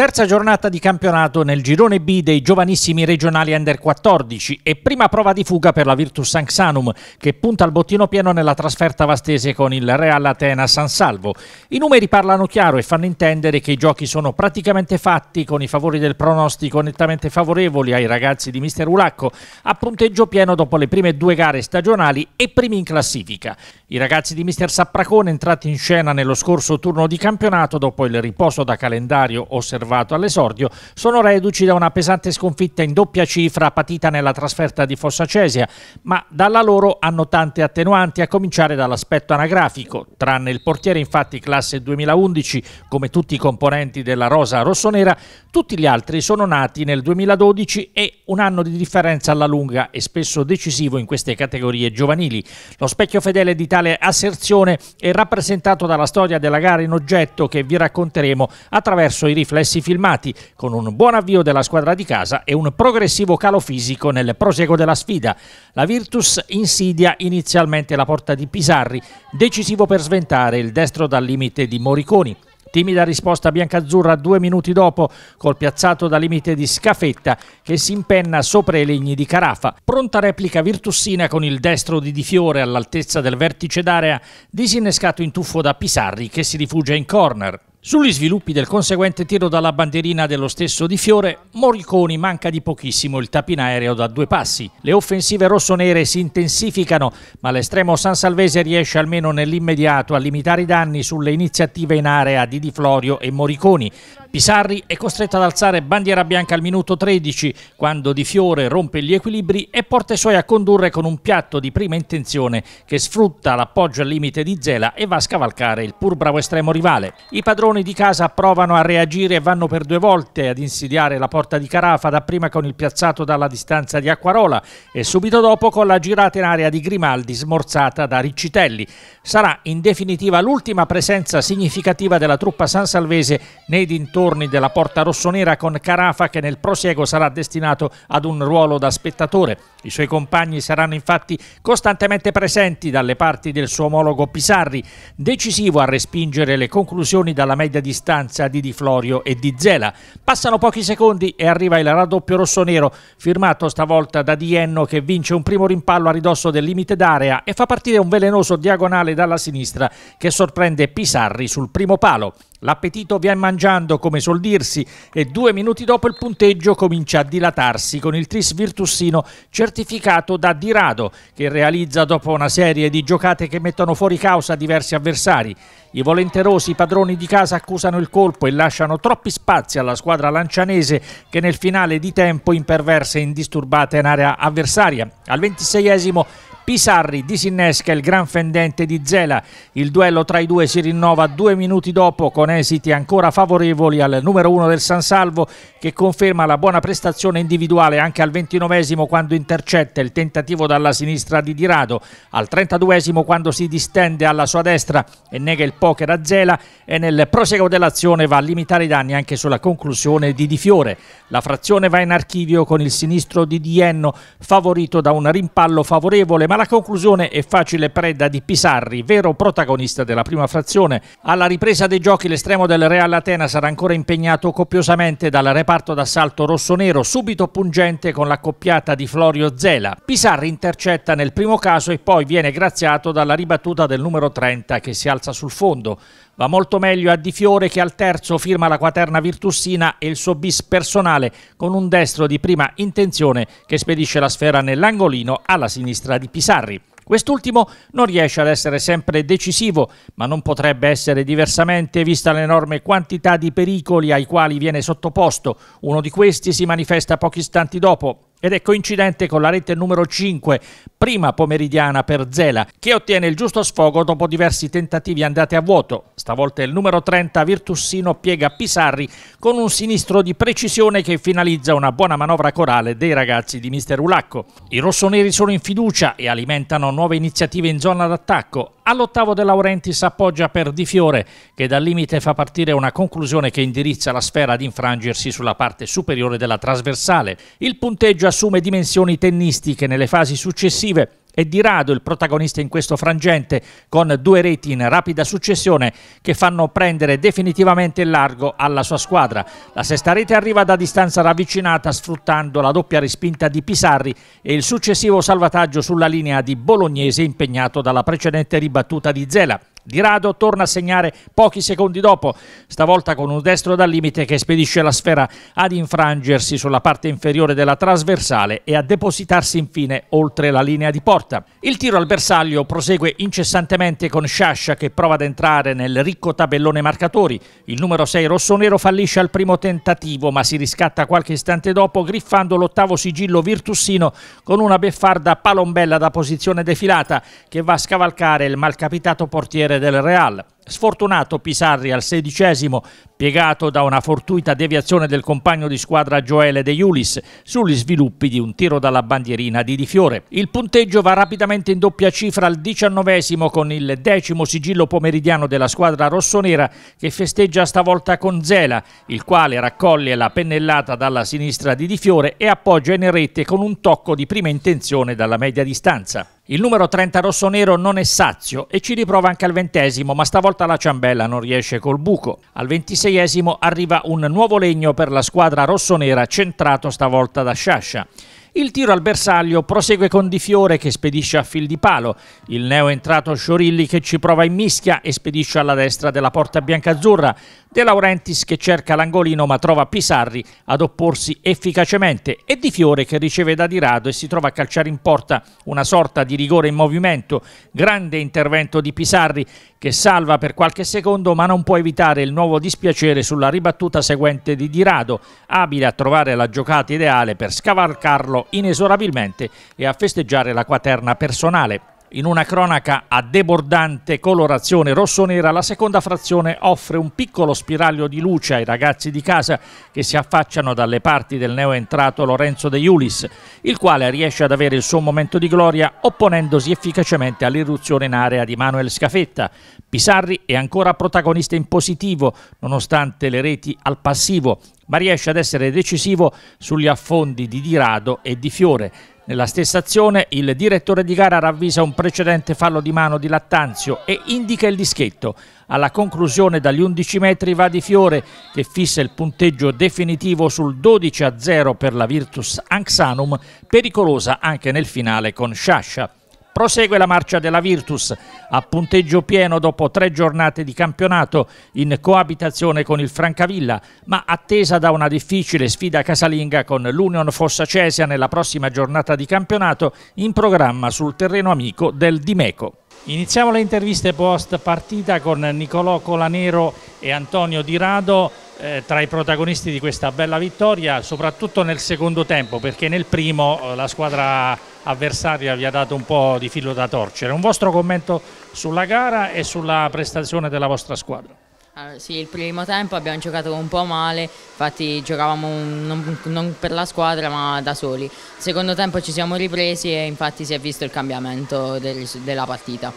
Terza giornata di campionato nel girone B dei giovanissimi regionali under 14 e prima prova di fuga per la Virtus Sanxanum che punta al bottino pieno nella trasferta vastese con il Real Atena San Salvo. I numeri parlano chiaro e fanno intendere che i giochi sono praticamente fatti con i favori del pronostico nettamente favorevoli ai ragazzi di Mister Ulacco a punteggio pieno dopo le prime due gare stagionali e primi in classifica. I ragazzi di Mister Sappracone entrati in scena nello scorso turno di campionato dopo il riposo da calendario osservato riservato all'esordio, sono reduci da una pesante sconfitta in doppia cifra patita nella trasferta di Fossa Cesia, ma dalla loro hanno tante attenuanti, a cominciare dall'aspetto anagrafico. Tranne il portiere, infatti, classe 2011, come tutti i componenti della rosa rossonera, tutti gli altri sono nati nel 2012 e un anno di differenza alla lunga e spesso decisivo in queste categorie giovanili. Lo specchio fedele di tale asserzione è rappresentato dalla storia della gara in oggetto che vi racconteremo attraverso i riflessi questi filmati, con un buon avvio della squadra di casa e un progressivo calo fisico nel proseguo della sfida. La Virtus insidia inizialmente la porta di Pisarri, decisivo per sventare il destro dal limite di Moriconi. Timida risposta biancazzurra due minuti dopo, col piazzato da limite di Scafetta che si impenna sopra i legni di Carafa. Pronta replica Virtussina con il destro di Di Fiore all'altezza del vertice d'area, disinnescato in tuffo da Pisarri che si rifugia in corner. Sugli sviluppi del conseguente tiro dalla bandierina dello stesso Di Fiore, Moriconi manca di pochissimo il tapinaereo da due passi. Le offensive rossonere si intensificano, ma l'estremo San Salvese riesce almeno nell'immediato a limitare i danni sulle iniziative in area di Di Florio e Moriconi. Pisarri è costretto ad alzare bandiera bianca al minuto 13 quando Di Fiore rompe gli equilibri e porta i suoi a condurre con un piatto di prima intenzione che sfrutta l'appoggio al limite di Zela e va a scavalcare il pur bravo estremo rivale. I padroni di casa provano a reagire e vanno per due volte ad insidiare la porta di Carafa dapprima con il piazzato dalla distanza di Acquarola e subito dopo con la girata in area di Grimaldi smorzata da Riccitelli. Sarà in definitiva l'ultima presenza significativa della truppa san salvese nei dintorni dintorni della porta rossonera con Carafa che nel prosieguo sarà destinato ad un ruolo da spettatore. I suoi compagni saranno infatti costantemente presenti dalle parti del suo omologo Pisarri, decisivo a respingere le conclusioni dalla media distanza di Di Florio e di Zela. Passano pochi secondi e arriva il raddoppio rossonero, firmato stavolta da Dienno che vince un primo rimpallo a ridosso del limite d'area e fa partire un velenoso diagonale dalla sinistra che sorprende Pisarri sul primo palo. L'appetito viene mangiando, come suol dirsi, e due minuti dopo il punteggio comincia a dilatarsi con il tris virtussino certificato da Dirado, che realizza dopo una serie di giocate che mettono fuori causa diversi avversari. I volenterosi padroni di casa accusano il colpo e lasciano troppi spazi alla squadra lancianese che nel finale di tempo imperversa e indisturbata in area avversaria. Al ventiseiesimo Pisarri disinnesca il gran fendente di Zela. Il duello tra i due si rinnova due minuti dopo con esiti ancora favorevoli al numero uno del San Salvo che conferma la buona prestazione individuale anche al ventinovesimo quando intercetta il tentativo dalla sinistra di Dirado, al trentaduesimo quando si distende alla sua destra e nega il poker a Zela e nel proseguo dell'azione va a limitare i danni anche sulla conclusione di Di Fiore. La frazione va in archivio con il sinistro di Dienno favorito da un rimpallo favorevole ma alla conclusione è facile preda di Pisarri, vero protagonista della prima frazione. Alla ripresa dei giochi l'estremo del Real Atena sarà ancora impegnato copiosamente dal reparto d'assalto rossonero, subito pungente con l'accoppiata di Florio Zela. Pisarri intercetta nel primo caso e poi viene graziato dalla ribattuta del numero 30 che si alza sul fondo. Va molto meglio a Di Fiore che al terzo firma la quaterna virtussina e il suo bis personale con un destro di prima intenzione che spedisce la sfera nell'angolino alla sinistra di Pisarri. Quest'ultimo non riesce ad essere sempre decisivo, ma non potrebbe essere diversamente vista l'enorme quantità di pericoli ai quali viene sottoposto. Uno di questi si manifesta pochi istanti dopo, ed è coincidente con la rete numero 5, prima pomeridiana per Zela, che ottiene il giusto sfogo dopo diversi tentativi andati a vuoto. Stavolta il numero 30 Virtussino piega Pisarri con un sinistro di precisione che finalizza una buona manovra corale dei ragazzi di Mister Ulacco. I rossoneri sono in fiducia e alimentano nuove iniziative in zona d'attacco. All'ottavo De Laurenti si appoggia per Di Fiore, che dal limite fa partire una conclusione che indirizza la sfera ad infrangersi sulla parte superiore della trasversale. Il punteggio assume dimensioni tennistiche nelle fasi successive, è di rado il protagonista in questo frangente, con due reti in rapida successione che fanno prendere definitivamente il largo alla sua squadra. La sesta rete arriva da distanza ravvicinata sfruttando la doppia respinta di Pisarri e il successivo salvataggio sulla linea di Bolognese impegnato dalla precedente ribattuta di Zela. Di Rado torna a segnare pochi secondi dopo, stavolta con un destro dal limite che spedisce la sfera ad infrangersi sulla parte inferiore della trasversale e a depositarsi infine oltre la linea di porta. Il tiro al bersaglio prosegue incessantemente con Sciascia che prova ad entrare nel ricco tabellone marcatori. Il numero 6 rossonero fallisce al primo tentativo ma si riscatta qualche istante dopo griffando l'ottavo sigillo virtussino con una beffarda palombella da posizione defilata che va a scavalcare il malcapitato portiere portiere del Real. Sfortunato Pisarri al sedicesimo, piegato da una fortuita deviazione del compagno di squadra Joele De Iulis sugli sviluppi di un tiro dalla bandierina di Di Fiore. Il punteggio va rapidamente in doppia cifra al diciannovesimo con il decimo sigillo pomeridiano della squadra rossonera che festeggia stavolta con Zela, il quale raccoglie la pennellata dalla sinistra di Di Fiore e appoggia in rete con un tocco di prima intenzione dalla media distanza. Il numero 30 rosso-nero non è sazio e ci riprova anche al ventesimo, ma stavolta la ciambella non riesce col buco. Al ventiseiesimo arriva un nuovo legno per la squadra rossonera, centrato stavolta da Sciascia. Il tiro al bersaglio prosegue con Di Fiore che spedisce a fil di palo, il neo entrato Sciorilli che ci prova in mischia e spedisce alla destra della porta biancazzurra, De Laurentiis che cerca l'angolino ma trova Pisarri ad opporsi efficacemente e Di Fiore che riceve da Dirado e si trova a calciare in porta una sorta di rigore in movimento. Grande intervento di Pisarri che salva per qualche secondo ma non può evitare il nuovo dispiacere sulla ribattuta seguente di Dirado, abile a trovare la giocata ideale per scavalcarlo inesorabilmente e a festeggiare la quaterna personale. In una cronaca a debordante colorazione rossonera, la seconda frazione offre un piccolo spiraglio di luce ai ragazzi di casa che si affacciano dalle parti del neoentrato Lorenzo De Iulis, il quale riesce ad avere il suo momento di gloria opponendosi efficacemente all'irruzione in area di Manuel Scafetta. Pisarri è ancora protagonista in positivo, nonostante le reti al passivo, ma riesce ad essere decisivo sugli affondi di Dirado e di Fiore. Nella stessa azione il direttore di gara ravvisa un precedente fallo di mano di Lattanzio e indica il dischetto. Alla conclusione dagli 11 metri va di Fiore che fissa il punteggio definitivo sul 12 0 per la Virtus Anxanum, pericolosa anche nel finale con Sciascia. Prosegue la marcia della Virtus a punteggio pieno dopo tre giornate di campionato in coabitazione con il Francavilla, ma attesa da una difficile sfida casalinga con l'Union Fossa Cesia nella prossima giornata di campionato in programma sul terreno amico del Dimeco. Iniziamo le interviste post partita con Nicolò Colanero e Antonio Di Rado eh, tra i protagonisti di questa bella vittoria, soprattutto nel secondo tempo, perché nel primo eh, la squadra avversaria vi ha dato un po' di filo da torcere. Un vostro commento sulla gara e sulla prestazione della vostra squadra? Ah, sì, il primo tempo abbiamo giocato un po' male, infatti giocavamo non, non, per la squadra ma da soli. Il secondo tempo ci siamo ripresi e infatti si è visto il cambiamento del, della partita.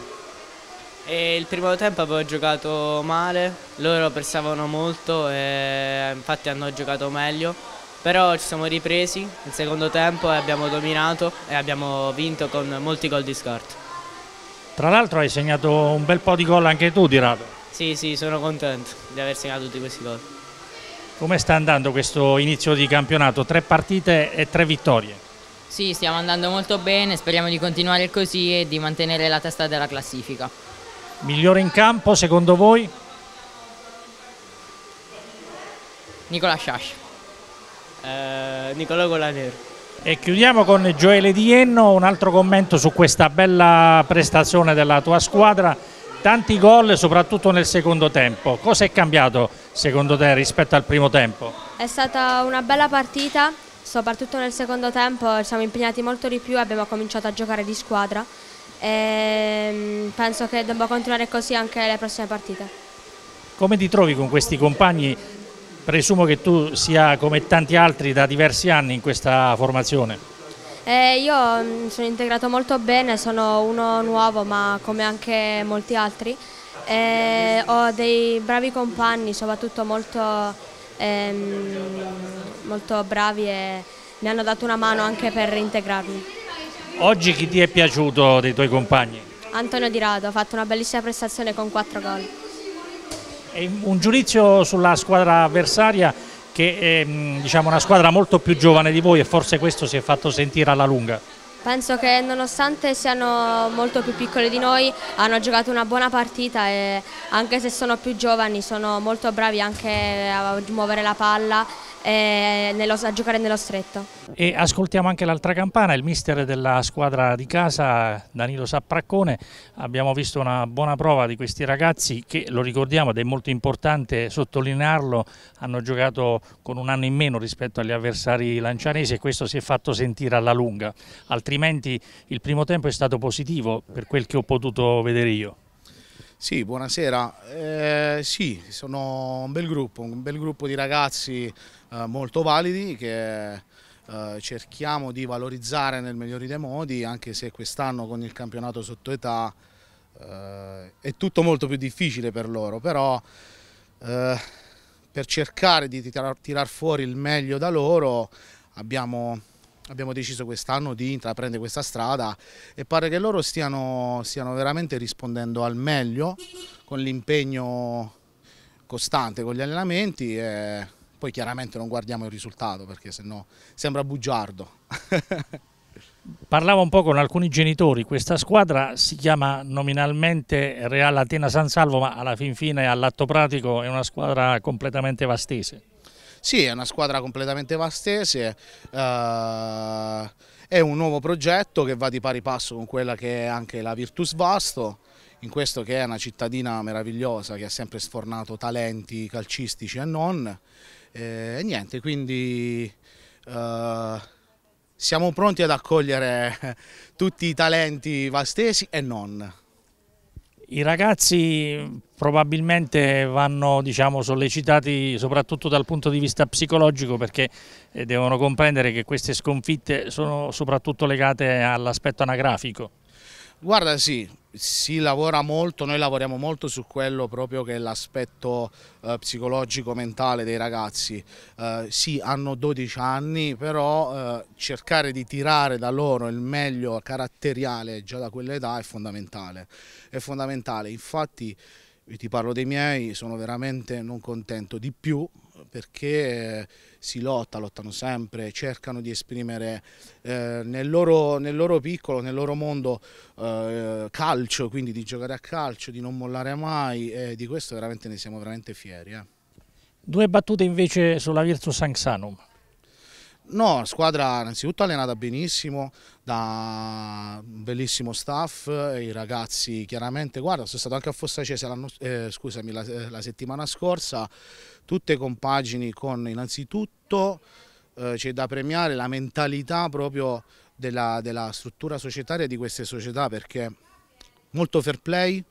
E il primo tempo avevo giocato male, loro pensavano molto e infatti hanno giocato meglio però ci siamo ripresi nel secondo tempo e abbiamo dominato e abbiamo vinto con molti gol di scarto. Tra l'altro hai segnato un bel po' di gol anche tu, Dirato. Sì, sì, sono contento di aver segnato tutti questi gol. Come sta andando questo inizio di campionato? Tre partite e tre vittorie. Sì, stiamo andando molto bene, speriamo di continuare così e di mantenere la testa della classifica. Migliore in campo secondo voi? Nicola Sciascia. Eh, Nicolò Colanero. E chiudiamo con Gioele Dienno, un altro commento su questa bella prestazione della tua squadra. Tanti gol, soprattutto nel secondo tempo. Cosa è cambiato secondo te rispetto al primo tempo? È stata una bella partita, soprattutto nel secondo tempo siamo impegnati molto di più, abbiamo cominciato a giocare di squadra e mm, penso che dobbiamo continuare così anche le prossime partite. Come ti trovi con questi compagni Presumo che tu sia come tanti altri da diversi anni in questa formazione. Eh, io mi mm, sono integrato molto bene, sono uno nuovo ma come anche molti altri. Eh, ho dei bravi compagni, soprattutto molto, ehm, molto bravi e mi hanno dato una mano anche per integrarmi. Oggi chi ti è piaciuto dei tuoi compagni? Antonio Di Rado, ha fatto una bellissima prestazione con quattro gol un giudizio sulla squadra avversaria che è mm, diciamo, una squadra molto più giovane di voi e forse questo si è fatto sentire alla lunga. Penso che nonostante siano molto più piccoli di noi hanno giocato una buona partita e anche se sono più giovani sono molto bravi anche a muovere la palla eh, nello, a giocare nello stretto. E ascoltiamo anche l'altra campana, il mister della squadra di casa Danilo Sappraccone, abbiamo visto una buona prova di questi ragazzi che lo ricordiamo ed è molto importante sottolinearlo, hanno giocato con un anno in meno rispetto agli avversari lancianesi e questo si è fatto sentire alla lunga, altrimenti il primo tempo è stato positivo per quel che ho potuto vedere io. Sì, buonasera. Eh, sì, sono un bel gruppo, un bel gruppo di ragazzi eh, molto validi che eh, cerchiamo di valorizzare nel migliore dei modi, anche se quest'anno con il campionato sotto età eh, è tutto molto più difficile per loro, però eh, per cercare di tirar, tirar fuori il meglio da loro abbiamo abbiamo deciso quest'anno di intraprendere questa strada e pare che loro stiano, stiano veramente rispondendo al meglio con l'impegno costante con gli allenamenti e poi chiaramente non guardiamo il risultato perché sennò sembra bugiardo. Parlavo un po' con alcuni genitori, questa squadra si chiama nominalmente Real Atena San Salvo ma alla fin fine all'atto pratico è una squadra completamente vastese. Sì, è una squadra completamente vastese, eh, è un nuovo progetto che va di pari passo con quella che è anche la Virtus Vasto, in questo che è una cittadina meravigliosa che ha sempre sfornato talenti calcistici e non. Eh, e niente, quindi eh, siamo pronti ad accogliere tutti i talenti vastesi e non. I ragazzi probabilmente vanno diciamo, sollecitati soprattutto dal punto di vista psicologico perché eh, devono comprendere che queste sconfitte sono soprattutto legate all'aspetto anagrafico. Guarda sì, si lavora molto, noi lavoriamo molto su quello proprio che è l'aspetto eh, psicologico mentale dei ragazzi. Eh, sì, hanno 12 anni, però eh, cercare di tirare da loro il meglio caratteriale già da quell'età è fondamentale. È fondamentale, infatti io ti parlo dei miei, sono veramente non contento di più perché si lotta, lottano sempre, cercano di esprimere eh, nel, loro, nel, loro, piccolo, nel loro mondo eh, calcio, quindi di giocare a calcio, di non mollare mai e di questo veramente ne siamo veramente fieri. Eh. Due battute invece sulla Virtus Sanxanum. No, la squadra innanzitutto allenata benissimo da un bellissimo staff, i ragazzi chiaramente, guarda, sono stato anche a Fossacese eh, scusami, la, eh, la, settimana scorsa, tutte compagini con innanzitutto eh, c'è da premiare la mentalità proprio della, della struttura societaria di queste società perché molto fair play,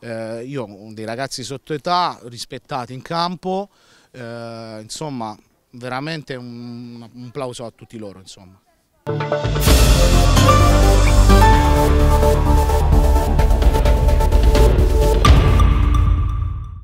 eh, io ho dei ragazzi sotto età rispettati in campo, eh, insomma veramente un, un plauso a tutti loro insomma.